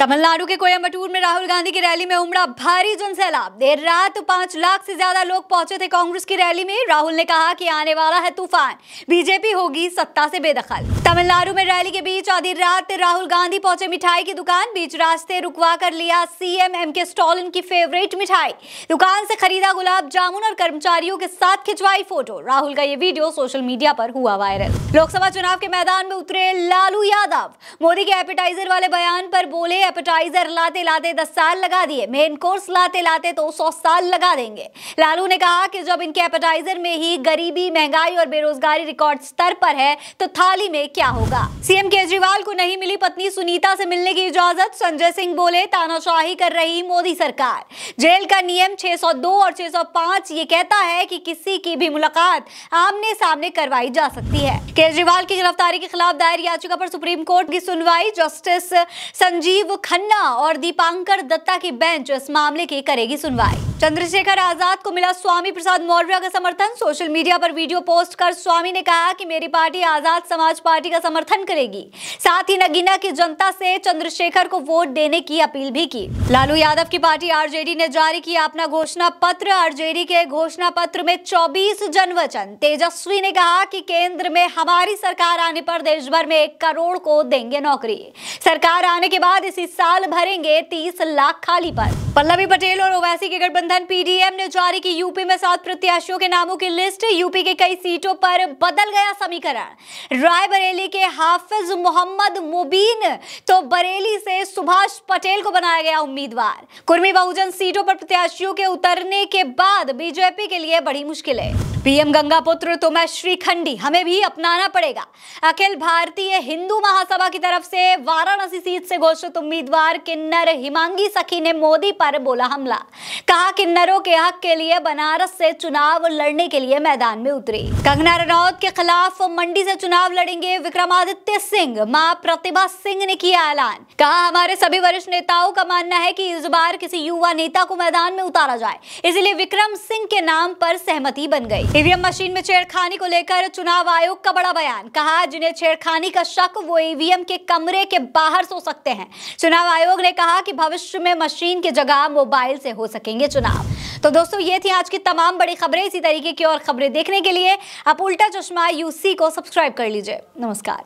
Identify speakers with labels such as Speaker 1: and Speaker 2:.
Speaker 1: तमिलनाडु के कोयम्बटूर में राहुल गांधी की रैली में उमड़ा भारी जनसैलाब देर रात पांच लाख से ज्यादा लोग पहुंचे थे कांग्रेस की रैली में राहुल ने कहा कि आने वाला है तूफान बीजेपी होगी सत्ता से बेदखल तमिलनाडु में रैली के बीच आधी रात राहुल गांधी पहुंचे मिठाई की दुकान बीच रास्ते रुकवा कर लिया सीएम एम के स्टॉलिन की फेवरेट मिठाई दुकान से खरीदा गुलाब जामुन और कर्मचारियों के साथ खिंचवाई फोटो राहुल का ये वीडियो सोशल मीडिया पर हुआ वायरल लोकसभा चुनाव के मैदान में उतरे लालू यादव मोदी के एपिटाइजर वाले बयान पर बोले एपेटाइजर लाते लाते दस साल लगा दिए मेन कोर्स लाते लाते तो सौ साल लगा देंगे लालू ने कहा कि जब इनके एपेटाइजर में ही गरीबी महंगाई और बेरोजगारी रिकॉर्ड स्तर पर है तो थाली में क्या होगा सीएम केजरीवाल को नहीं मिली पत्नी सुनीता से मिलने की इजाजत संजय सिंह बोले तानाशाही कर रही मोदी सरकार जेल का नियम छह और छह ये कहता है कि किसी की भी मुलाकात आमने सामने करवाई जा सकती है केजरीवाल की गिरफ्तारी के खिलाफ दायर याचिका पर सुप्रीम कोर्ट की सुनवाई जस्टिस संजीव खन्ना और दीपांकर दत्ता की बेंच इस मामले की करेगी सुनवाई चंद्रशेखर आजाद को मिला स्वामी प्रसाद मौर्य का समर्थन सोशल मीडिया पर वीडियो पोस्ट कर स्वामी ने कहा कि मेरी पार्टी आजाद समाज पार्टी का समर्थन करेगी साथ ही नगीना की जनता से चंद्रशेखर को वोट देने की अपील भी की लालू यादव की पार्टी आरजेडी ने जारी किया अपना घोषणा पत्र आरजेडी के घोषणा पत्र में चौबीस जनवचन तेजस्वी ने कहा की केंद्र में हमारी सरकार आने पर देश भर में एक करोड़ को देंगे नौकरी सरकार आने के बाद इसी साल भरेंगे तीस लाख खाली पद पल्लवी पटेल और ओवैसी के गठबंधन पीडीएम ने जारी की यूपी में सात प्रत्याशियों के नामों की लिस्ट यूपी के कई सीटों पर बदल गया समीकरण रायबरेली के हाफिज मोहम्मद मुबीन तो बरेली से सुभाष पटेल को बनाया गया उम्मीदवार कुर्मी बहुजन सीटों पर प्रत्याशियों के उतरने के बाद बीजेपी के लिए बड़ी मुश्किल है पीएम गंगा पुत्र तो मैं श्रीखंडी हमें भी अपनाना पड़ेगा अखिल भारतीय हिंदू महासभा की तरफ से वाराणसी सीट से घोषित उम्मीदवार किन्नर हिमांगी सखी ने मोदी पर बोला हमला कहा किन्नरों के हक के लिए बनारस से चुनाव लड़ने के लिए मैदान में उतरी कंगना रनौत के खिलाफ मंडी से चुनाव लड़ेंगे विक्रमादित्य सिंह मां प्रतिभा सिंह ने किया ऐलान कहा हमारे सभी वरिष्ठ नेताओं का मानना है की इस बार किसी युवा नेता को मैदान में उतारा जाए इसलिए विक्रम सिंह के नाम पर सहमति बन गई ईवीएम मशीन में छेड़खानी को लेकर चुनाव आयोग का बड़ा बयान कहा जिन्हें छेड़खानी का शक वो ईवीएम के कमरे के बाहर सो सकते हैं चुनाव आयोग ने कहा कि भविष्य में मशीन की जगह जगह मोबाइल से हो सकेंगे चुनाव तो दोस्तों ये थी आज की तमाम बड़ी खबरें इसी तरीके की और खबरें देखने के लिए आप उल्टा चश्मा यूसी को सब्सक्राइब कर लीजिए नमस्कार